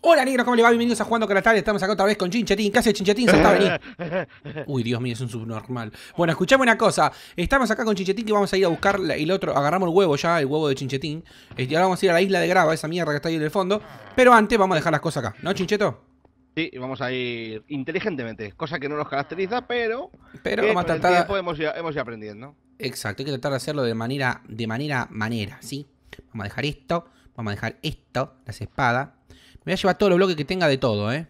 Hola negro, ¿cómo le va? Bienvenidos a Jugando con la Estamos acá otra vez con Chinchetín, casi Chinchetín se está venir. Uy, Dios mío, es un subnormal. Bueno, escuchame una cosa. Estamos acá con Chinchetín que vamos a ir a buscar el otro. Agarramos el huevo ya, el huevo de Chinchetín. Y este, ahora vamos a ir a la isla de grava, esa mierda que está ahí en el fondo. Pero antes vamos a dejar las cosas acá, ¿no, Chincheto? Sí, vamos a ir inteligentemente, cosa que no nos caracteriza, pero. Pero vamos a tratar. hemos, ido, hemos ido aprendiendo. Exacto, hay que tratar de hacerlo de manera, de manera, manera, ¿sí? Vamos a dejar esto, vamos a dejar esto, las espadas, voy a llevar todos los bloques que tenga de todo, ¿eh?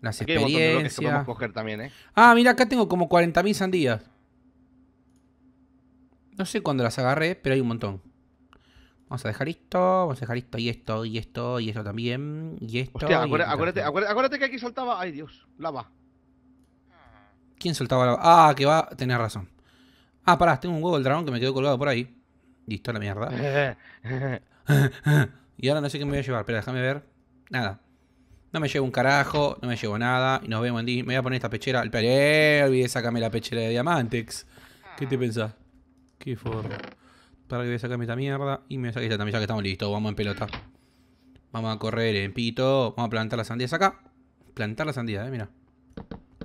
Las Aquí experiencias. también, ¿eh? Ah, mira, acá tengo como 40.000 sandías. No sé cuándo las agarré, pero hay un montón. Vamos a dejar esto, vamos a dejar esto, y esto, y esto, y esto también, y esto. Hostia, acuérdate, acuérdate, que aquí soltaba. Ay, Dios, lava. ¿Quién soltaba lava? Ah, que va, tener razón. Ah, pará, tengo un huevo del dragón que me quedó colgado por ahí. Listo, la mierda. y ahora no sé qué me voy a llevar, pero déjame ver nada. No me llevo un carajo, no me llevo nada. Y nos vemos en Disney. Me voy a poner esta pechera. El eh, olvidé sacarme la pechera de Diamantex. ¿Qué te pensás? Qué forro. Para que voy a sacarme esta mierda. Y me saqué esta también, ya que estamos listos. Vamos en pelota. Vamos a correr en pito. Vamos a plantar las sandías acá. Plantar las sandías, eh, mira.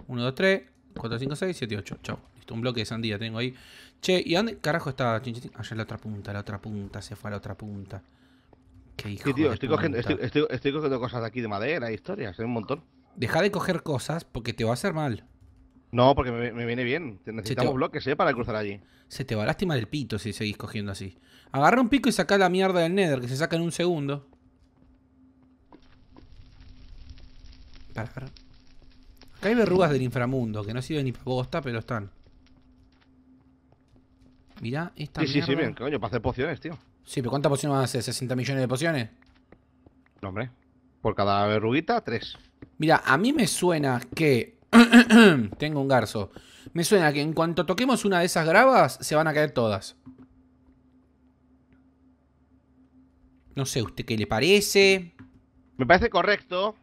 1, 2, 3, 4, 5, 6, 7, 8. Chau. Listo, un bloque de sandía tengo ahí. Che, ¿y dónde carajo está Allá ah, es la otra punta, la otra punta. Se fue a la otra punta tío, estoy, Cogiendo, cosas de aquí de madera, historias, hay un montón. Deja de coger cosas porque te va a hacer mal. No, porque me, viene bien. Necesitamos bloques, ¿eh? Para cruzar allí. Se te va a lastimar el pito si seguís cogiendo así. Agarra un pico y saca la mierda del Nether, que se saca en un segundo. Acá hay verrugas del inframundo, que no sirven ni para pero están. Mira esta Sí, sí, sí, bien, coño, para hacer pociones, tío. Sí, pero ¿cuántas pociones van a hacer? ¿60 millones de pociones? No, hombre. Por cada verruguita, tres. Mira, a mí me suena que... Tengo un garzo. Me suena que en cuanto toquemos una de esas gravas, se van a caer todas. No sé, ¿usted qué le parece? Me parece correcto.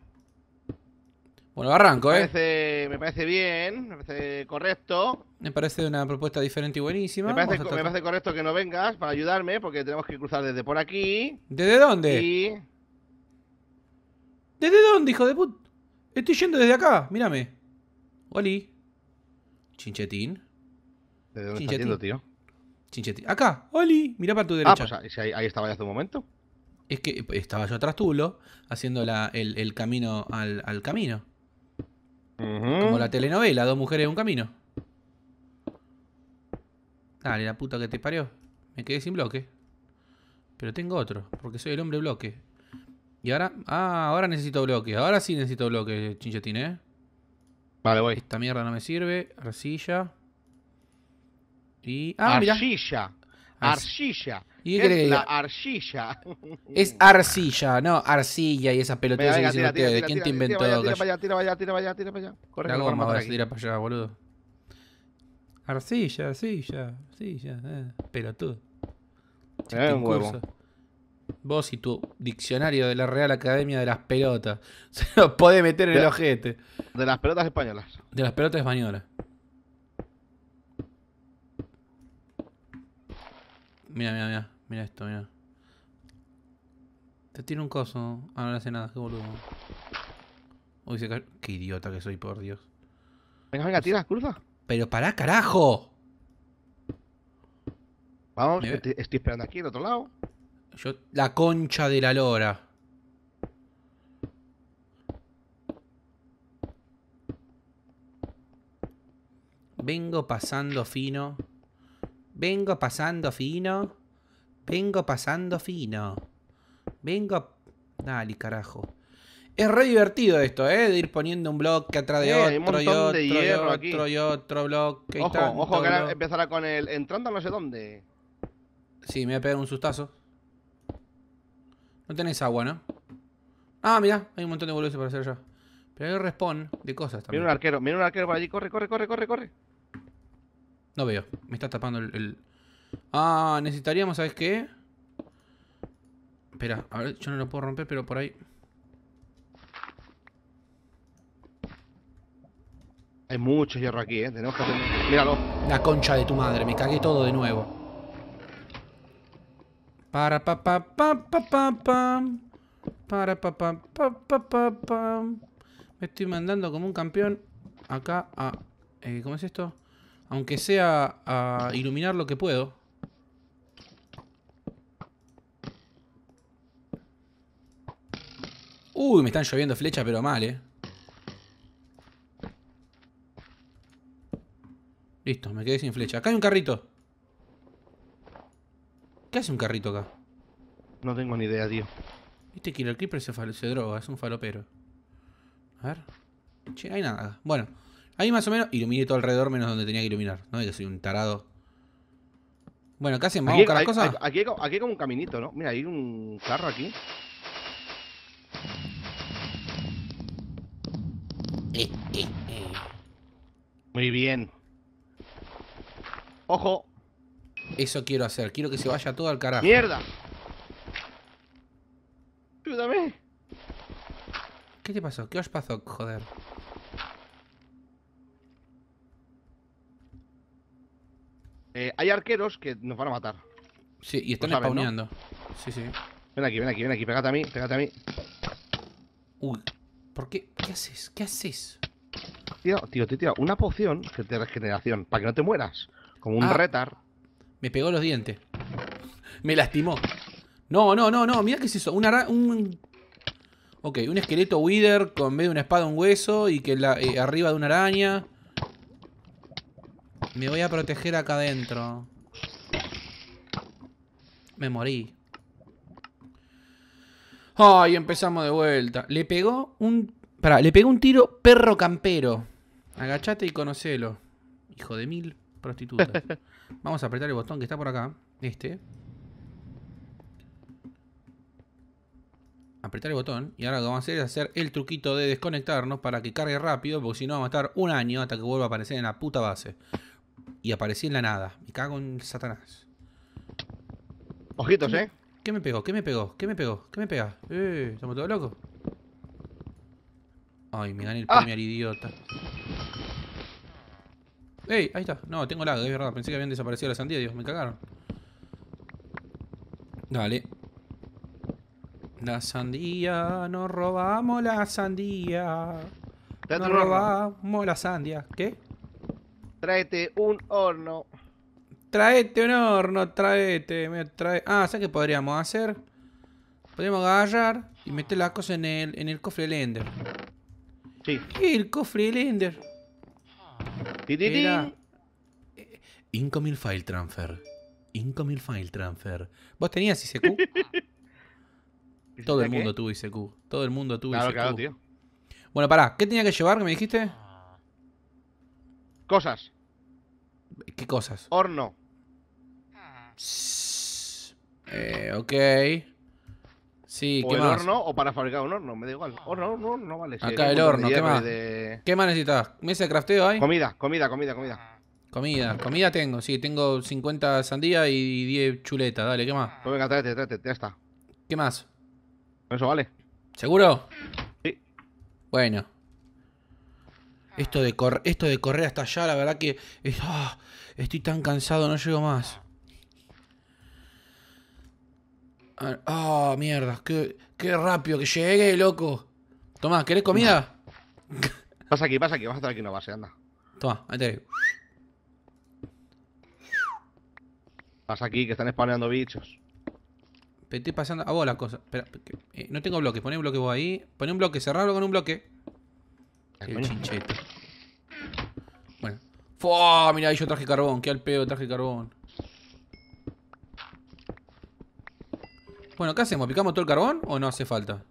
Bueno, arranco, ¿eh? Me parece, bien, me parece correcto. Me parece una propuesta diferente y buenísima. Me parece, correcto que no vengas para ayudarme porque tenemos que cruzar desde por aquí. ¿Desde dónde? ¿Desde dónde, hijo de puta? Estoy yendo desde acá, mírame. Oli. Chinchetín. ¿Desde dónde Estás yendo, tío? Acá, Oli, mira para tu ah, derecha. Ah, pues ahí, estaba ya hace un momento. Es que estaba yo atrás tulo, haciendo el, camino al camino. Como la telenovela, dos mujeres en un camino. Dale, la puta que te parió. Me quedé sin bloque. Pero tengo otro, porque soy el hombre bloque. Y ahora... Ah, ahora necesito bloque. Ahora sí necesito bloque, chinchetín, ¿eh? Vale, voy. Esta mierda no me sirve. Arcilla. Y... Ah, Arcilla. Arcilla. ¿Y es la arcilla. Es arcilla, no, arcilla y esa pelotilla que ¿De quién te inventó? Tira, vaya, tira, vaya, tira, tira, Corre, a para allá, boludo. Arcilla, arcilla, arcilla, eh. pelotudo. Vos y tu diccionario de la Real Academia de las Pelotas. Se lo podés meter en el ojete. De las pelotas españolas. De las pelotas españolas. Mira, mira, mira. Mira esto, mira. Te tiene un coso. Ah, no le hace nada, qué boludo. Uy, se Qué idiota que soy, por Dios. Venga, venga, tira, cruza. Pero pará, carajo. Vamos, estoy, esperando aquí, del otro lado. Yo, la concha de la lora. Vengo pasando fino. Vengo pasando fino. Vengo pasando fino. Vengo. Dale, carajo. Es re divertido esto, ¿eh? De ir poniendo un bloque atrás de otro, y otro, y otro, y otro bloque. Ojo, ojo, que ahora empezará con el entrando no sé dónde. Sí, me voy a pegar un sustazo. No tenés agua, ¿no? Ah, mira, hay un montón de vuelves para hacer yo. Pero hay un respawn de cosas también. Mira un arquero, mira un arquero por allí, corre, corre, corre, corre, corre. No veo. Me está tapando el... Ah, necesitaríamos, ¿sabes qué? Espera, a ver, yo no lo puedo romper, pero por ahí... Hay mucho hierro aquí, ¿eh? Tenemos que Míralo. La concha de tu madre, me cagué todo de nuevo. Para pa pa pa pa pa Para pa pa pa pa pa Me estoy mandando como un campeón acá a... Eh, ¿Cómo es esto? Aunque sea a iluminar lo que puedo. Uy, me están lloviendo flechas, pero mal, eh. Listo, me quedé sin flecha. Acá hay un carrito. ¿Qué hace un carrito acá? No tengo ni idea, tío. Este el Creeper se, se droga, es un falopero. A ver. Che, hay nada. Bueno. Ahí más o menos iluminé todo alrededor menos donde tenía que iluminar. No es que soy un tarado. Bueno, casi me ¿Vamos a buscar Aquí, hay como un caminito, ¿no? Mira, hay un carro aquí. Muy bien. ¡Ojo! Eso quiero hacer. Quiero que se vaya todo al carajo. ¡Mierda! ¡Ayúdame! ¿Qué te pasó? ¿Qué os pasó, joder? Eh, hay arqueros que nos van a matar. Sí, y están spawneando. Sí, sí. Ven aquí, ven aquí, ven aquí. Pégate a mí, pégate a mí. Uy, ¿por qué? ¿Qué haces? ¿Qué haces? Tío, tío, tío, Una poción que te regeneración. Para que no te mueras. Como un ah. retard. Me pegó los dientes. Me lastimó. No, no, no, no. Mira qué es eso. Una, un... Ok, un esqueleto wither con medio de una espada un hueso y que la, eh, arriba de una araña. Me voy a proteger acá adentro. Me morí. Ay, empezamos de vuelta. Le pegó un... Pará, le pegó un tiro perro campero. Agachate y conocelo. Hijo de mil prostitutas. Vamos a apretar el botón que está por acá. Este. Apretar el botón. Y ahora lo que vamos a hacer es hacer el truquito de desconectarnos para que cargue rápido. Porque si no vamos a estar un año hasta que vuelva a aparecer en la puta base. Y aparecí en la nada. Me cago en Satanás. Ojitos, ¿eh? ¿Qué me pegó? ¿Qué me pegó? ¿Qué me pegó? ¿Qué me pega? Eh, estamos todos locos. Ay, me gané el ah. primer idiota. ¡Ey! Ahí está. No, tengo lag, es verdad. Pensé que habían desaparecido las sandías, Dios, me cagaron. Dale. La sandía, nos robamos la sandía. Nos robamos la sandía. ¿Qué? Traete un horno. Traete un horno, traete. trae... Ah, ¿sabes qué podríamos hacer? Podríamos agarrar y meter las cosas en el, en el cofre del Ender. Sí. El cofre del Ender. Era... Incoming file transfer. Incoming file transfer. ¿Vos tenías ICQ? Todo el mundo tuvo ICQ. Todo el mundo tuvo ICQ. Bueno, pará. ¿Qué tenía que llevar que me dijiste? Cosas. ¿Qué cosas? Horno. Eh, ok. Sí, o horno o para fabricar un horno, me da igual. Horno, no, no vale. Acá el horno, ¿qué más? ¿Qué más necesitas? ¿Mesa de crafteo hay? Comida, comida, comida, comida. Comida, comida tengo, sí, tengo 50 sandías y 10 chuletas, dale, ¿qué más? Pues venga, tráete, tráete, ya está. ¿Qué más? Eso vale. ¿Seguro? Sí. Bueno, esto de, esto de correr hasta allá, la verdad que ah, estoy tan cansado, no llego más. Ah, mierda, qué, rápido que llegué, loco. toma ¿querés comida? Pasa aquí, pasa aquí, vas a estar aquí no base, anda. Toma, ahí te Pasa aquí, que están spawneando bichos. Te estoy pasando a vos la cosa. Espera, eh, no tengo bloques, poné un bloque vos ahí. Poné un bloque, cerrarlo con un bloque. Bueno. ¡Fua! Mira, yo traje carbón. que al pedo traje carbón. Bueno, ¿qué hacemos? ¿Picamos todo el carbón o no hace falta?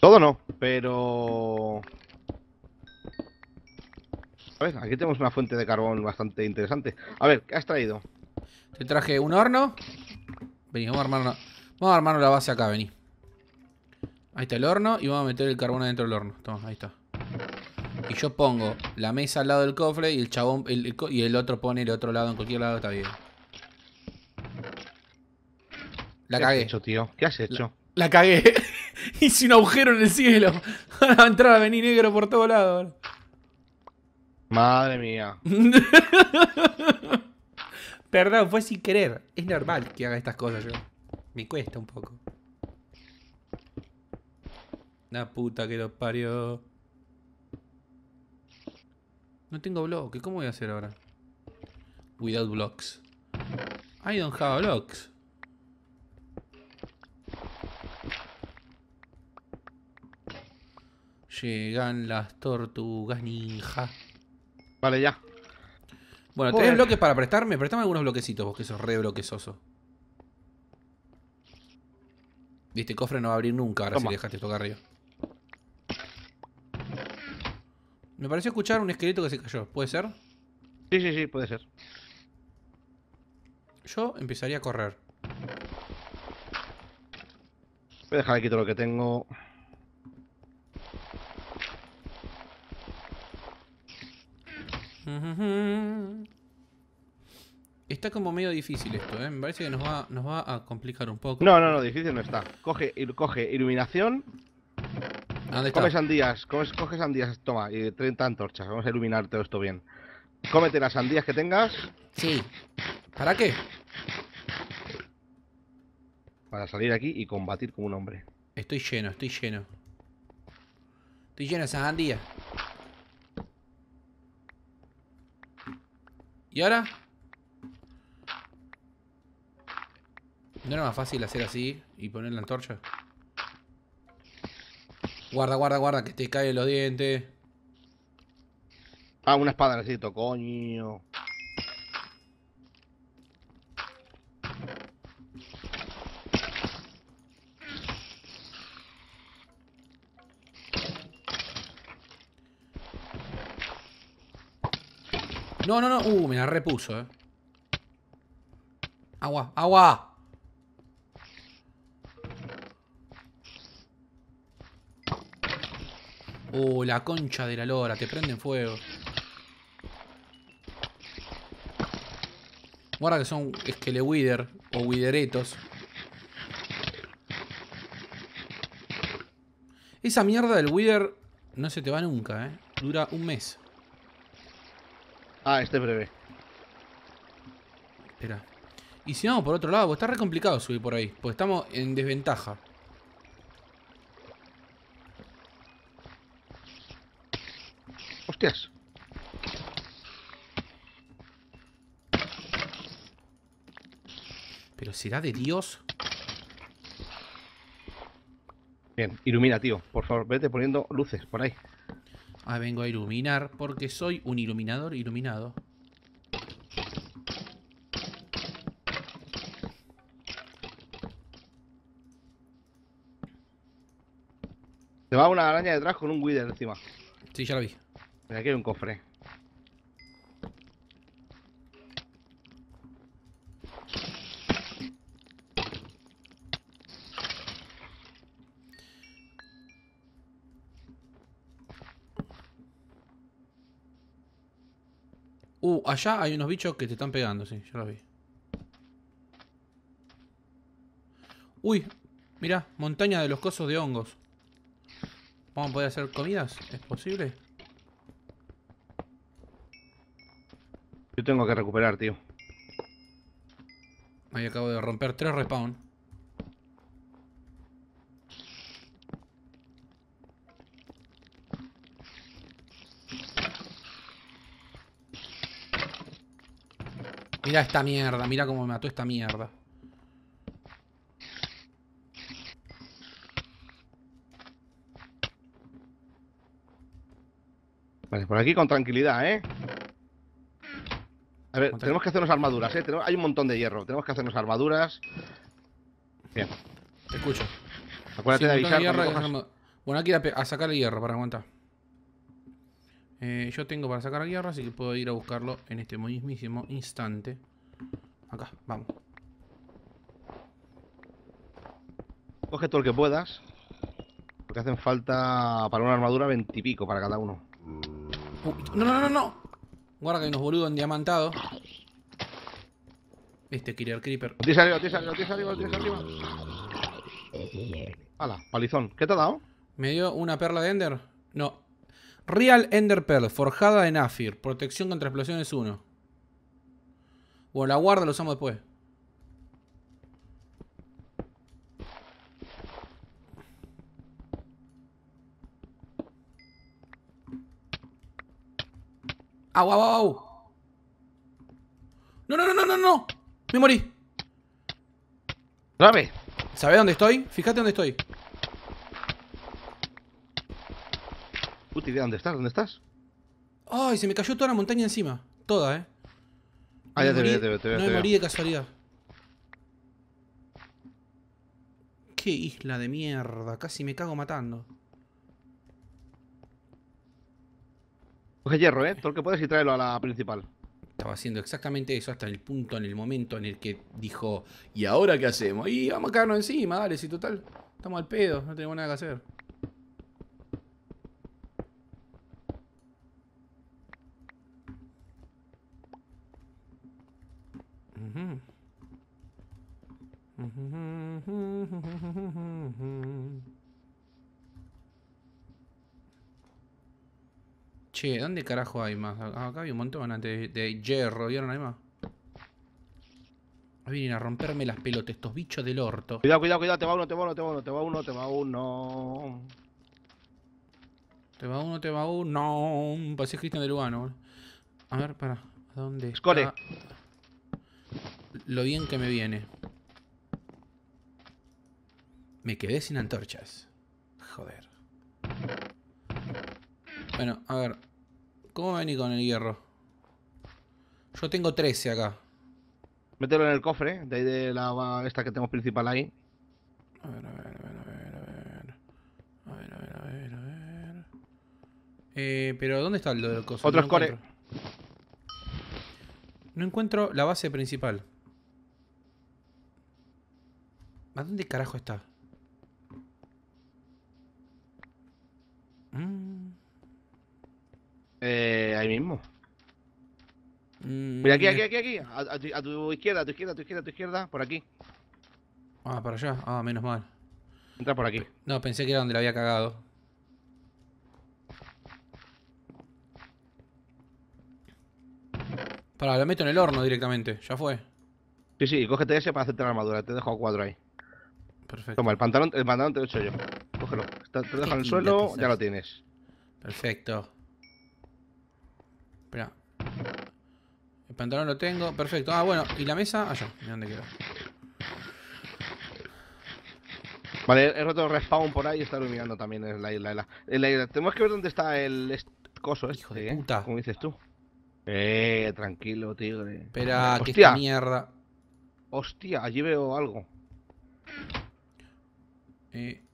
Todo no, pero... A ver, aquí tenemos una fuente de carbón bastante interesante. A ver, ¿qué has traído? Te traje un horno. Vení, vamos a armar Vamos a la base acá, vení. Ahí está el horno y vamos a meter el carbón adentro del horno. Toma, ahí está. Y yo pongo la mesa al lado del cofre y el chabón y el otro pone el otro lado en cualquier lado, está bien. La ¿Qué Has hecho, tío? ¿Qué has hecho? La, cagué. Hice un agujero en el cielo. Ahora a entrar a venir negro por todos lados. Madre mía. Perdón, fue sin querer. Es normal que haga estas cosas yo. Me cuesta un poco. La puta que lo parió. No tengo bloque, ¿cómo voy a hacer ahora? Without blocks. I don't have blocks. Llegan las tortugas hija Vale, ya. Bueno, ¿tenés bloques para prestarme? Prestame algunos bloquecitos, vos que sos re bloquezoso. Este cofre no va a abrir nunca ahora si dejaste tocar arriba. Me pareció escuchar un esqueleto que se cayó. ¿Puede ser? Sí, sí, sí, puede ser. Yo empezaría a correr. Voy a dejar aquí todo lo que tengo. Está como medio difícil esto, ¿eh? Me parece que nos va, a complicar un poco. No, no, no, difícil no está. Coge, coge iluminación ¿Dónde Come sandías, coge, sandías, toma, y 30 antorchas. Vamos a iluminar todo esto bien. Cómete las sandías que tengas. Sí. ¿Para qué? Para salir aquí y combatir como un hombre. Estoy lleno, estoy lleno. Estoy lleno de sandías. ¿Y ahora? ¿No era más fácil hacer así y poner la antorcha? Guarda, guarda, guarda, que te caen los dientes. Ah, una espada necesito, coño. No, no, no. Uh, me la repuso, eh. Agua, agua. Oh, la concha de la lora, te prenden fuego. Guarda que son Wither o wideretos. Esa mierda del wither no se te va nunca, ¿eh? Dura un mes. Ah, este breve. Espera. Y si vamos por otro lado, está re complicado subir por ahí, porque estamos en desventaja. Pero será de Dios. Bien, ilumina, tío. Por favor, vete poniendo luces por ahí. Ah, vengo a iluminar porque soy un iluminador iluminado. Se va una araña detrás con un Wither encima. Sí, ya lo vi aquí hay un cofre. Uh, allá hay unos bichos que te están pegando, sí, ya los vi. Uy, mira, montaña de los cosos de hongos. ¿Vamos a poder hacer comidas? ¿Es posible? Yo tengo que recuperar, tío. Ahí acabo de romper tres respawn. Mira esta mierda, mira cómo me mató esta mierda. Vale, por aquí con tranquilidad, ¿eh? A ver, tenemos que hacernos armaduras, ¿eh? hay un montón de hierro. Tenemos que hacernos armaduras. Bien. Te escucho. Acuérdate de avisar. Bueno, aquí a, sacar el hierro para aguantar. Eh, yo tengo para sacar el hierro, así que puedo ir a buscarlo en este mismísimo instante. Acá, vamos. Coge todo el que puedas. Porque hacen falta para una armadura veintipico para cada uno. No, no, no, no. Guarda que hay unos boludos Este Killer Creeper. Te arriba, te arriba, te arriba, te arriba. Hala, palizón. ¿Qué te ha dado? Me dio una perla de Ender. No. Real Ender Pearl, forjada de Nafir. Protección contra explosiones 1. Bueno, la guarda, lo usamos después. Au, au, au, No, no, no, no, no, no. Me morí. Dame. ¿Sabes dónde estoy? Fíjate dónde estoy. Puta idea, ¿dónde estás? ¿Dónde estás? Ay, se me cayó toda la montaña encima. Toda, eh. Ah, ya te veo, te veo, te veo. No me morí de casualidad. Qué isla de mierda, casi me cago matando. Coge hierro, ¿eh? Todo lo que puedes y tráelo a la principal. Estaba haciendo exactamente eso hasta el punto, en el momento en el que dijo, ¿y ahora qué hacemos? Y vamos a caernos encima, dale, si total, estamos al pedo, no tenemos nada que hacer. Che, ¿dónde carajo hay más? acá había un montón antes de hierro, ¿vieron? ahí más. Vienen a romperme las pelotas, estos bichos del orto. Cuidado, cuidado, cuidado, te va uno, te va uno, te va uno, te va uno, te va uno. Te va uno, te va uno. Pasé Cristian de Lugano. A ver, para. ¿A dónde? Score. Lo bien que me viene. Me quedé sin antorchas. Joder. Bueno, a ver. ¿Cómo vení con el hierro? Yo tengo 13 acá. Mételo en el cofre, de ahí de la esta que tenemos principal ahí. A ver, a ver, a ver, a ver, a ver. A ver, a ver, a ver, a ver. Eh, pero ¿dónde está el del cofre? Otro no No encuentro la base principal. ¿A dónde carajo está? Mmm. Eh, ahí mismo. Mm, Mira, aquí, aquí, aquí, aquí. A, tu, izquierda, a tu izquierda, a tu izquierda, a tu izquierda, por aquí. Ah, para allá. Ah, menos mal. Entra por aquí. No, pensé que era donde la había cagado. Para, lo meto en el horno directamente. Ya fue. Sí, sí, cógete ese para hacerte la armadura. Te dejo cuatro ahí. Perfecto. Toma, el pantalón, el pantalón te lo he yo. Cógelo. Te lo dejo en el suelo, ya lo tienes. Perfecto. Espera. El pantalón lo tengo. Perfecto. Ah, bueno. Y la mesa, allá. Ah, Mira dónde quedó. Vale, he roto respawn por ahí y está iluminando también en la isla. Tenemos que ver dónde está el coso, este, Hijo de ¿eh? puta. Como dices tú. Eh, tranquilo, tigre. Espera, que mierda. Hostia, allí veo algo. Eh,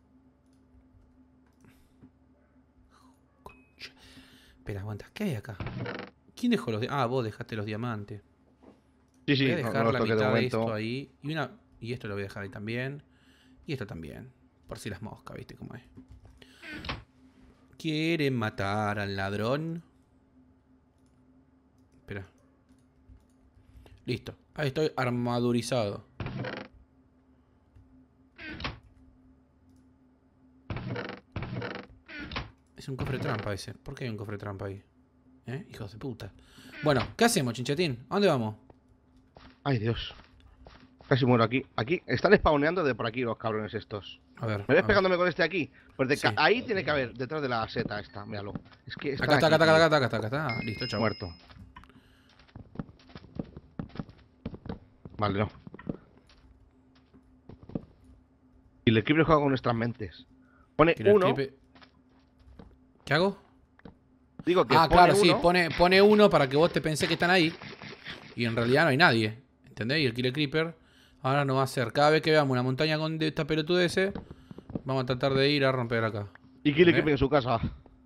Espera, aguanta. ¿Qué hay acá? ¿Quién dejó los diamantes? Ah, vos dejaste los diamantes. Sí, sí, voy a dejar la mitad de, esto ahí. Y, y esto lo voy a dejar ahí también. Y esto también. Por si las moscas, ¿viste cómo es? ¿Quieren matar al ladrón? Espera. Listo. Ahí estoy armadurizado. Es un cofre trampa ese. ¿Por qué hay un cofre trampa ahí? ¿Eh? Hijos de puta. Bueno, ¿qué hacemos, chinchetín? ¿A dónde vamos? Ay, Dios. Casi muero aquí. Aquí están spawneando de por aquí los cabrones estos. A ver. ¿Me ves pegándome con este aquí? Pues de sí. ahí tiene que haber, detrás de la seta esta, míralo. Es que está acá, está, acá, acá, acá, acá, acá, está. Listo, chaval. Muerto. Vale, no. Y el equipo juega con nuestras mentes. Pone uno. ¿Qué hago? Digo que ah, claro, sí, pone, pone uno para que vos te pensés que están ahí. Y en realidad no hay nadie. ¿Entendés? Y el Killer Creeper ahora no va a ser. Cada vez que veamos una montaña con esta ese vamos a tratar de ir a romper acá. Y Killer Creeper en su casa.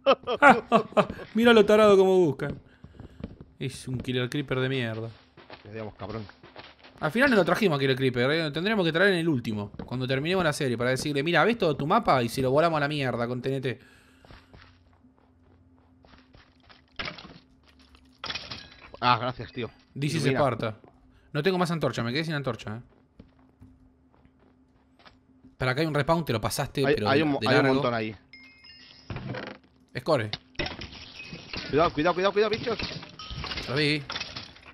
Mira lo tarado como buscan. Es un Killer Creeper de mierda. Digamos, cabrón. Al final no lo trajimos a Killer Creeper, eh, lo tendremos que traer en el último, cuando terminemos la serie, para decirle, mira, ¿ves todo tu mapa? Y si lo volamos a la mierda con TNT. Ah, gracias, tío. Dice is No tengo más antorcha, me quedé sin antorcha, eh. Para acá hay un respawn, te lo pasaste, pero. Hay un, hay un montón ahí. Score. Cuidado, cuidado, cuidado, cuidado, bichos. Lo vi.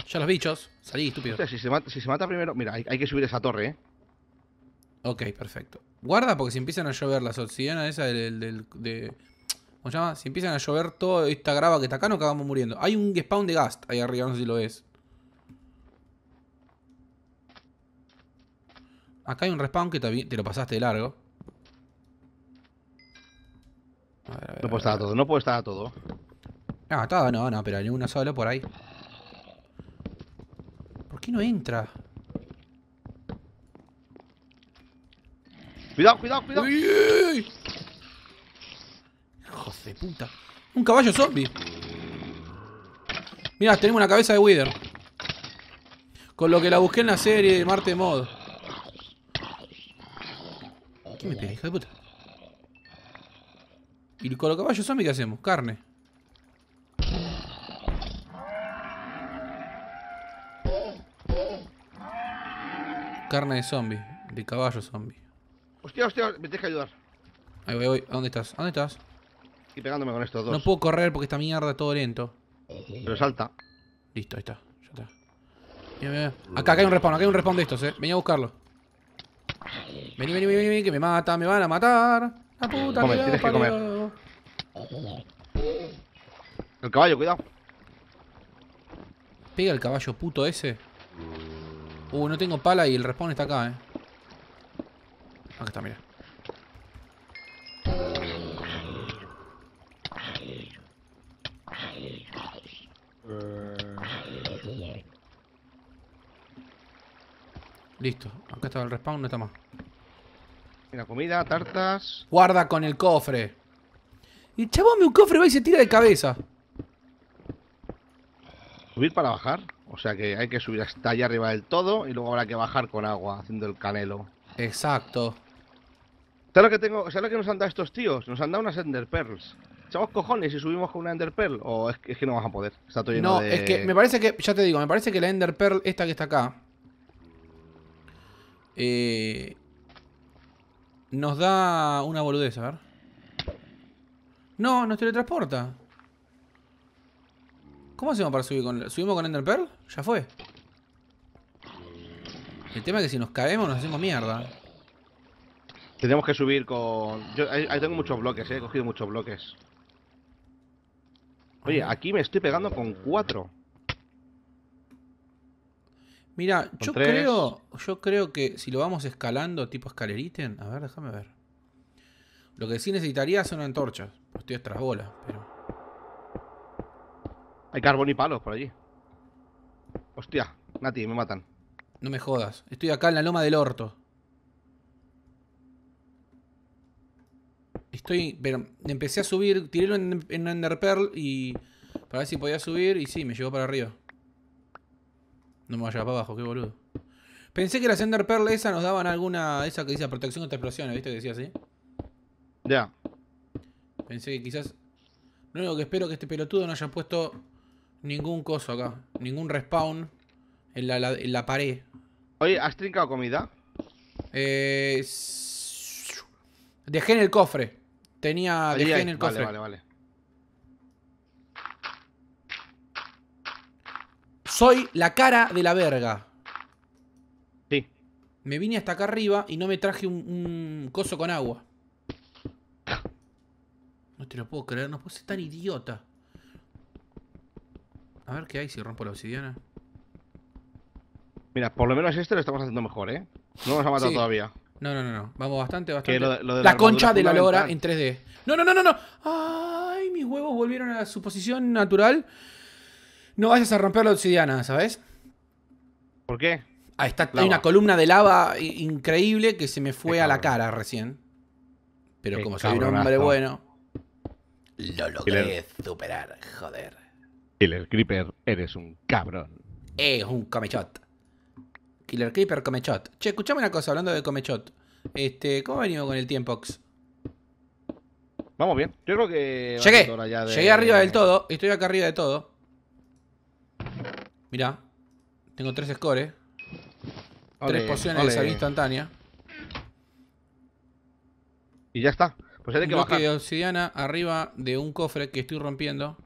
Ya los bichos. Salí, estúpido. si, se mata, si se mata primero. Mira, hay, que subir esa torre, eh. Ok, perfecto. Guarda, porque si empiezan a llover las obsidianas esa del, de, ¿Cómo se Si empiezan a llover toda esta grava que está acá, no acabamos muriendo. Hay un spawn de gas ahí arriba, no sé si lo ves. Acá hay un respawn que te lo pasaste de largo. no puedo estar a todo, no puedo estar a todo. Ah, está, no, no, pero hay ninguna sola por ahí. ¿Por qué no entra? Cuidado, cuidado, cuidado de puta. Un caballo zombie. Mirá, tenemos una cabeza de Wither. Con lo que la busqué en la serie de Marte Mod. ¿Qué me pega, hijo de puta? ¿Y con los caballos zombies qué hacemos? Carne. Carne de zombie. De caballo zombie. Hostia, hostia, me tenés que ayudar. Ahí voy, voy. dónde estás? ¿A dónde estás? pegándome con estos dos. No puedo correr porque esta mierda es todo lento. Pero salta. Listo, ahí está. Ya está. Acá, acá hay un respawn, acá hay un respawn de estos, eh. Vení a buscarlo. Vení, vení, vení, vení, que me mata, me van a matar. La puta, Come, que comer. El caballo, cuidado. Pega el caballo puto ese. Uh, no tengo pala y el respawn está acá, eh. Acá está, mira. Listo. Acá estaba el respawn, no está más. Mira, comida, tartas. Guarda con el cofre. Y mi un cofre va y se tira de cabeza. Subir para bajar. O sea que hay que subir hasta allá arriba del todo y luego habrá que bajar con agua, haciendo el canelo. Exacto. ¿Sabes lo que tengo? lo nos han dado estos tíos? Nos han dado unas Ender Pearls. Chavos cojones si subimos con una Ender Pearl o es que, no vas a poder. Está todo no, es que me parece que, ya te digo, me parece que la Ender Pearl, esta que está acá, eh, nos da una boludez, a ver. No, nos teletransporta. ¿Cómo hacemos para subir con... ¿Subimos con Ender Pearl? Ya fue. El tema es que si nos caemos nos hacemos mierda. Tenemos que subir con... Yo ahí, tengo muchos bloques, eh, he cogido muchos bloques. Oye, aquí me estoy pegando con cuatro. Mira, yo creo, yo creo que si lo vamos escalando tipo escaleriten, a ver, déjame ver. Lo que sí necesitaría son antorchas, estoy tras bolas, pero. Hay carbón y palos por allí. Hostia, Nati, me matan. No me jodas, estoy acá en la loma del orto. Estoy, pero empecé a subir, tiré en, en Enderpearl y para ver si podía subir y sí, me llevó para arriba. No me vaya para abajo, qué boludo. Pensé que la Sender Pearl esa nos daban alguna. Esa que dice protección contra explosiones, ¿viste? Que decía así. Ya. Pensé que quizás. Lo único que espero que este pelotudo no haya puesto ningún coso acá. Ningún respawn en la, pared. Oye, ¿has trincado comida? Eh. Dejé en el cofre. Tenía. dejé en el cofre. Vale, vale, vale. Soy la cara de la verga. Sí. Me vine hasta acá arriba y no me traje un, coso con agua. No te lo puedo creer, no puedo ser tan idiota. A ver qué hay si rompo la obsidiana. Mira, por lo menos este lo estamos haciendo mejor, ¿eh? No nos ha matado todavía. No, no, no, no. Vamos bastante, bastante. la, concha de la lora en 3D. No, no, no, no, no. Ay, mis huevos volvieron a su posición natural. No vayas a romper la obsidiana, ¿sabes? ¿Por qué? Ahí está, hay una columna de lava increíble que se me fue a la cara recién. Pero como soy un hombre bueno, lo logré superar, joder. Killer Creeper, eres un cabrón. Es un comechot. Killer Creeper, comechot. Che, escuchame una cosa, hablando de comechot. Este, ¿Cómo venimos con el tiempo? Vamos bien. Yo creo que... Llegué. Llegué arriba del todo. Estoy acá arriba de todo. Mira, tengo tres scores. tres pociones de salud instantánea. Y ya está. Pues que un bloque de obsidiana arriba de un cofre que estoy rompiendo.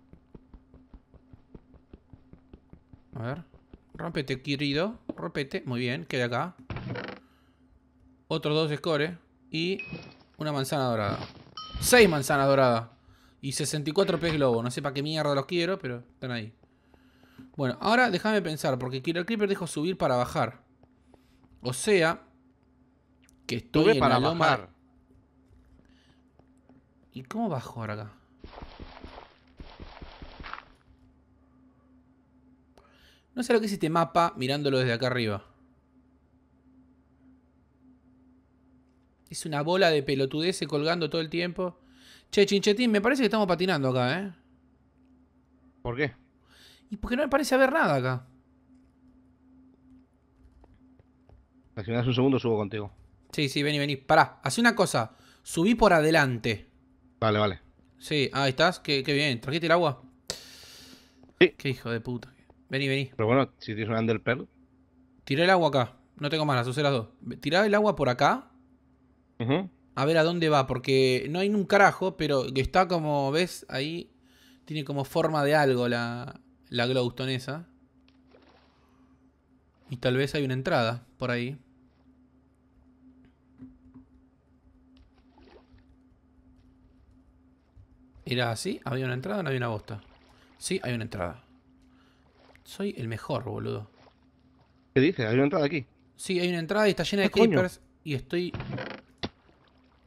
A ver. Rompete, querido. Rompete. Muy bien, queda acá. Otros dos scores. Y una manzana dorada. Seis manzanas doradas. Y 64 pez globo. No sé para qué mierda los quiero, pero están ahí. Bueno, ahora déjame pensar, porque el Creeper dejo subir para bajar. O sea, que estoy para la bajar. ¿Y cómo bajo ahora acá? No sé lo que es este mapa mirándolo desde acá arriba. Es una bola de pelotudez colgando todo el tiempo. Che, Chinchetín, me parece que estamos patinando acá, ¿eh? ¿Por qué? Y porque no me parece haber nada acá. das un segundo, subo contigo. Sí, sí, vení, vení. Pará, hace una cosa. Subí por adelante. Vale, vale. Sí, ahí estás. Qué, bien. ¿Trajiste el agua? Sí. Qué hijo de puta. Vení, vení. Pero bueno, si tienes un pelo Tiré el agua acá. No tengo más, las usé las dos. Tirá el agua por acá. A ver a dónde va, porque no hay un carajo, pero está como, ¿ves? Ahí tiene como forma de algo la, la glowstone Y tal vez hay una entrada por ahí. ¿Era así? ¿Había una entrada o no había una bosta? Sí, hay una entrada. Soy el mejor, boludo. ¿Qué dije? Hay una entrada aquí. Sí, hay una entrada y está llena ah, de creepers. Y estoy...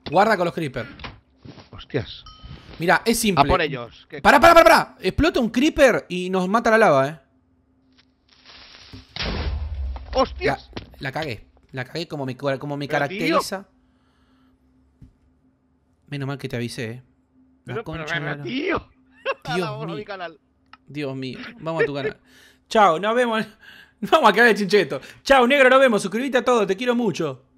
Guarda con los creepers. Hostias. Mira, es simple. A por ellos. Para, para, para, para. Explota un creeper y nos mata la lava, eh. ¡Hostias! La, cagué. La cagué como me, como me caracteriza. Menos mal que te avisé, eh. concha Dios mío. Dios mío. Vamos a tu canal. Chao, nos vemos. Vamos a quedar de chincheto. Chao, negro, nos vemos. Suscríbete a todo, te quiero mucho.